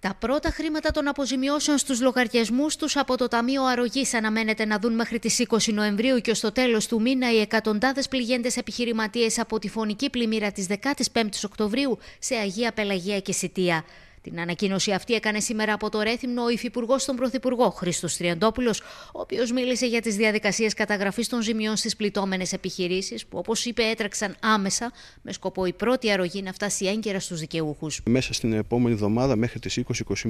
Τα πρώτα χρήματα των αποζημιώσεων στους λογαριασμούς τους από το Ταμείο Αρρωγής αναμένεται να δουν μέχρι τις 20 Νοεμβρίου και στο τέλος του μήνα οι εκατοντάδες πληγέντες επιχειρηματίες από τη φωνική πλημμύρα της 15η Οκτωβρίου σε Αγία Πελαγία και Σιτία. Την ανακοίνωση αυτή έκανε σήμερα από το Ρέθυμνο ο Υφυπουργός στον Πρωθυπουργό Χρήστος Τριαντόπουλος, ο οποίος μίλησε για τις διαδικασίες καταγραφής των ζημιών στις πληττόμενες επιχειρήσεις, που όπως είπε έτρεξαν άμεσα με σκοπό η πρώτη αρρωγή να φτάσει έγκαιρα στους δικαιούχους. Μέσα στην επόμενη εβδομάδα, μέχρι τις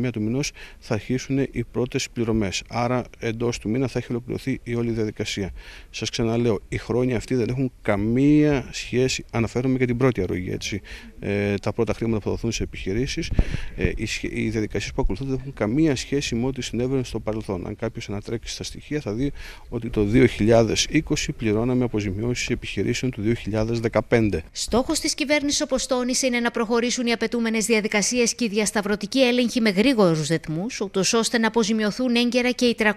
20-21 του μηνός, θα αρχίσουν οι πρώτες πληρωμές. Άρα, εντός του μήνα θα έχει ολοκληρωθεί η όλη διαδικασία. Σας ξαναλέω, οι χρόνια αυτοί δεν έχουν καμία σχέση. Αναφέρομαι και την πρώτη αρρωγή, έτσι. Ε, τα πρώτα χρήματα που θα δοθούν σε επιχειρήσεις. Ε, οι διαδικασίες που ακολουθούνται δεν έχουν καμία σχέση με ό,τι συνέβαινε στο παρελθόν. Αν κάποιος ανατρέξει στα στοιχεία, θα δει ότι το 2020 πληρώναμε αποζημιώσεις επιχειρήσεων του 2015. Στόχος της κυβέρνησης όπως τόνισε είναι να προχωρήσουν οι απαιτούμενες διαδικασίες και η διασταυρωτική έλεγχη με γρήγορους ρυθμούς, ούτως ώστε να αποζημιωθούν έγκαιρα και οι 360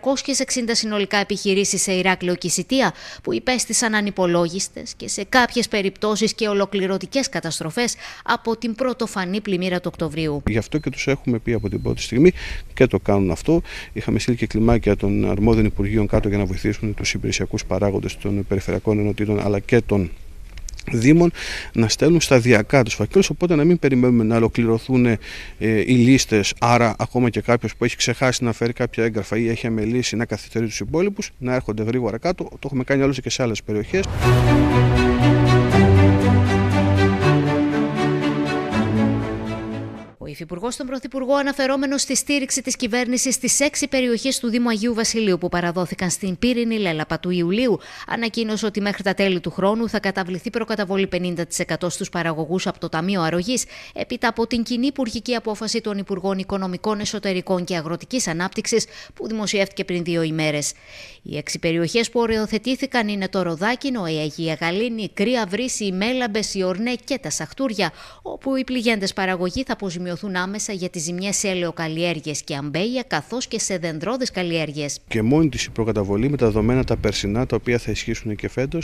συνολικά επιχειρήσεις σε Ηράκλειο και Σιτία, που υπέστησαν ανυπολόγιστες και σε κάποιες περιπτώσεις και ολοκληρωτικές καταστροφές από την πρωτοφανή πλημμύρα του Οκτωβρίου αυτό και τους έχουμε πει από την πρώτη στιγμή και το κάνουν αυτό. Είχαμε στείλει και κλιμάκια των αρμόδιων υπουργείων κάτω για να βοηθήσουν τους υπηρεσιακούς παράγοντες των περιφερειακών ενωτήτων αλλά και των Δήμων να στέλνουν σταδιακά τους φακέλους. Οπότε να μην περιμένουμε να ολοκληρωθούν ε, οι λίστες. Άρα, ακόμα και κάποιος που έχει ξεχάσει να φέρει κάποια έγγραφα ή έχει αμελήσει να καθυστερεί τους υπόλοιπους, να έρχονται γρήγορα κάτω. Το έχουμε κάνει άλλωστε και σε άλλες περιοχές. Υφυπουργό στον Πρωθυπουργό, αναφερόμενο στη στήριξη της κυβέρνησης στις έξι περιοχές του Δήμου Αγίου Βασιλείου που παραδόθηκαν στην πύρινη λέλαπα του Ιουλίου, ανακοίνωσε ότι μέχρι τα τέλη του χρόνου θα καταβληθεί προκαταβολή 50% στους παραγωγούς από το Ταμείο Αρρωγής, έπειτα από την κοινή υπουργική απόφαση των Υπουργών Οικονομικών Εσωτερικών και Αγροτικής Ανάπτυξης που δημοσιεύτηκε πριν δύο ημέρες. Οι έξι περιοχές που οριοθετήθηκαν είναι το Ροδάκινο, η Αγία Γαλήνη, η Κρύα Βρύση, η Μέλαμπε, η Ορνέ και τα Σαχτούρια, όπου οι πληγέντες παραγωγοί θα αποζημιωθούν άμεσα για τις ζημιές σε ελαιοκαλλιέργειες και αμπέλια, καθώς και σε δενδρόδε καλλιέργειες. Και μόνη της η προκαταβολή με τα δεδομένα τα περσινά, τα οποία θα ισχύσουν και φέτος,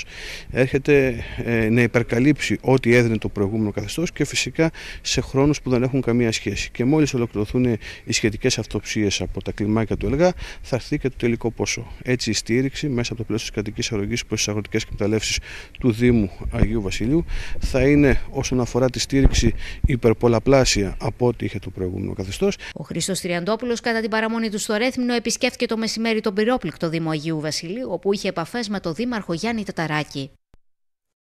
έρχεται ε, να υπερκαλύψει ό,τι έδινε το προηγούμενο καθεστώς και φυσικά σε χρόνους που δεν έχουν καμία σχέση. Και μόλις ολοκληρωθούν οι σχετικές αυτοψίες από τα κλιμάκια του ΕΛΓΑ, θα έρθει και το τελικό ποσό. Έτσι, η στήριξη μέσα από το πλαίσιο της κρατικής αρρωγής προς τις αγροτικές εκμεταλλεύσεις του Δήμου Αγίου Βασιλείου θα είναι όσον αφορά τη στήριξη υπερπολαπλάσια από ό,τι είχε το προηγούμενο καθεστώς. Ο Χρήστος Τριαντόπουλος, κατά την παραμονή του στο Ρέθμινο, επισκέφθηκε το μεσημέρι τον πυρόπληκτο Δήμο Αγίου Βασιλείου, όπου είχε επαφές με τον Δήμαρχο Γιάννη Ταταράκη.